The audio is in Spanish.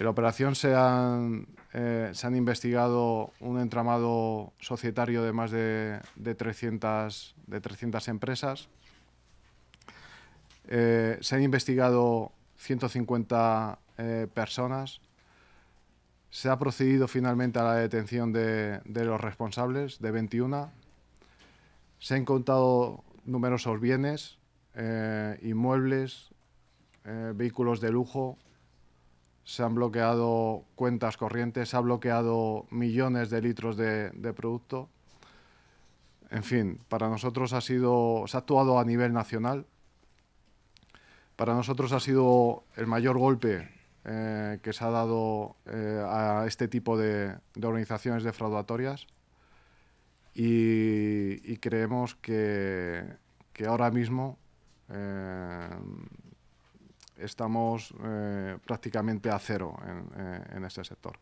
En la operación eh, se han, investigado un entramado societario de más de, 300, empresas. Eh, se han investigado 150 eh, personas. Se ha procedido finalmente a la detención de, los responsables, de 21. Se han contado numerosos bienes, inmuebles, vehículos de lujo, se han bloqueado cuentas corrientes, se ha bloqueado millones de litros de, producto. En fin, para nosotros ha sido, se ha actuado a nivel nacional. Para nosotros ha sido el mayor golpe eh, que se ha dado eh, a este tipo de, organizaciones defraudatorias y, creemos que, ahora mismo eh, estamos eh, prácticamente a cero en, eh, en este sector.